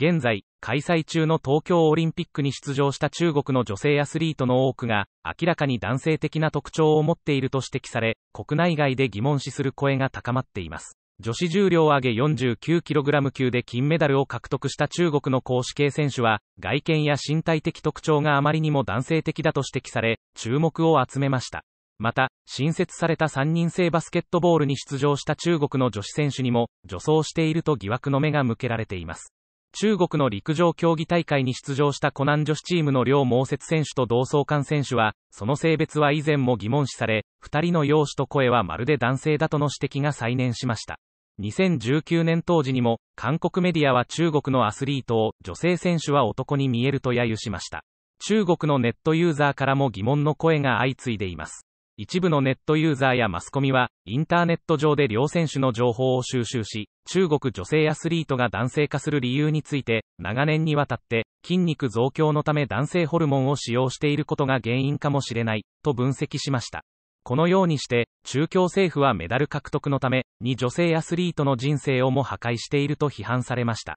現在、開催中の東京オリンピックに出場した中国の女性アスリートの多くが、明らかに男性的な特徴を持っていると指摘され、国内外で疑問視する声が高まっています。女子重量上げ 49kg 級で金メダルを獲得した中国の公式系選手は、外見や身体的特徴があまりにも男性的だと指摘され、注目を集めました。また、新設された3人制バスケットボールに出場した中国の女子選手にも、女装していると疑惑の目が向けられています。中国の陸上競技大会に出場した湖南女子チームの両毛雪選手と同窓関選手は、その性別は以前も疑問視され、二人の容姿と声はまるで男性だとの指摘が再燃しました。2019年当時にも、韓国メディアは中国のアスリートを、女性選手は男に見えると揶揄しました。中国のネットユーザーからも疑問の声が相次いでいます。一部のネットユーザーやマスコミは、インターネット上で両選手の情報を収集し、中国女性アスリートが男性化する理由について、長年にわたって、筋肉増強のため男性ホルモンを使用していることが原因かもしれない、と分析しました。このようにして、中共政府はメダル獲得のために女性アスリートの人生をも破壊していると批判されました。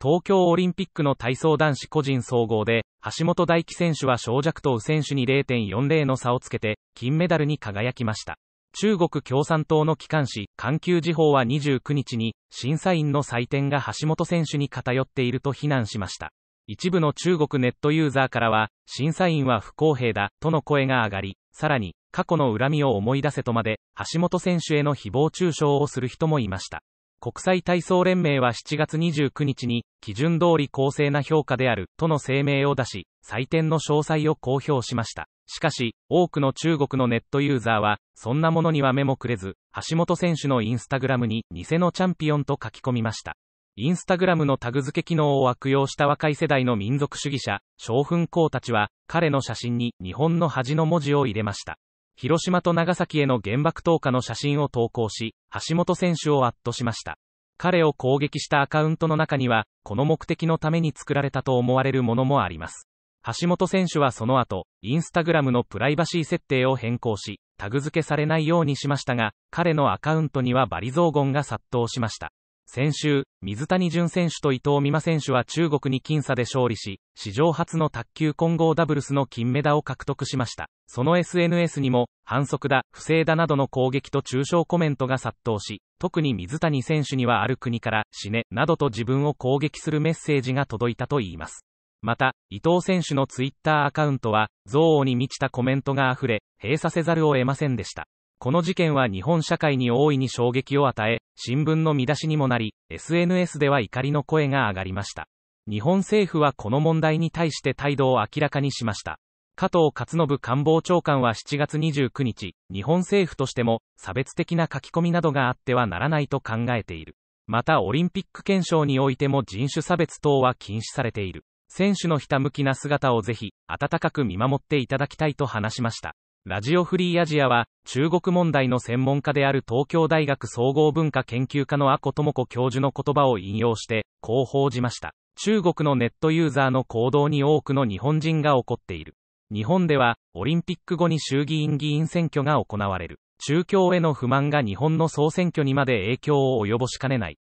東京オリンピックの体操男子個人総合で、橋本大輝選手は小弱東選手に0.40の差をつけて、金メダルに輝きました。中国共産党の機関紙、環球時報は29日に、審査員の採点が橋本選手に偏っていると非難しました。一部の中国ネットユーザーからは、審査員は不公平だ、との声が上がり、さらに、過去の恨みを思い出せとまで、橋本選手への誹謗中傷をする人もいました。国際体操連盟は7月29日に、基準通り公正な評価である、との声明を出し、採点の詳細を公表しました。しかし、多くの中国のネットユーザーは、そんなものには目もくれず、橋本選手のインスタグラムに、偽のチャンピオンと書き込みました。インスタグラムのタグ付け機能を悪用した若い世代の民族主義者、小奮公たちは、彼の写真に日本の恥の文字を入れました。広島と長崎への原爆投下の写真を投稿し、橋本選手を圧倒しました。彼を攻撃したアカウントの中には、この目的のために作られたと思われるものもあります。橋本選手はその後、インスタグラムのプライバシー設定を変更し、タグ付けされないようにしましたが、彼のアカウントにはバリゴ言が殺到しました。先週、水谷隼選手と伊藤美誠選手は中国に僅差で勝利し、史上初の卓球混合ダブルスの金メダを獲得しました。その SNS にも、反則だ、不正だなどの攻撃と中傷コメントが殺到し、特に水谷選手にはある国から死ね、などと自分を攻撃するメッセージが届いたといいます。また、伊藤選手のツイッターアカウントは、憎悪に満ちたコメントが溢れ、閉鎖せざるを得ませんでした。この事件は日本社会に大いに衝撃を与え、新聞の見出しにもなり、SNS では怒りの声が上がりました。日本政府はこの問題に対して態度を明らかにしました。加藤勝信官房長官は7月29日、日本政府としても、差別的な書き込みなどがあってはならないと考えている。またオリンピック憲章においても人種差別等は禁止されている。選手のひたむきな姿をぜひ、温かく見守っていただきたいと話しました。ラジオフリーアジアは、中国問題の専門家である東京大学総合文化研究科の阿古智子教授の言葉を引用して、こう報じました。中国のネットユーザーの行動に多くの日本人が怒っている。日本では、オリンピック後に衆議院議員選挙が行われる。中共への不満が日本の総選挙にまで影響を及ぼしかねない。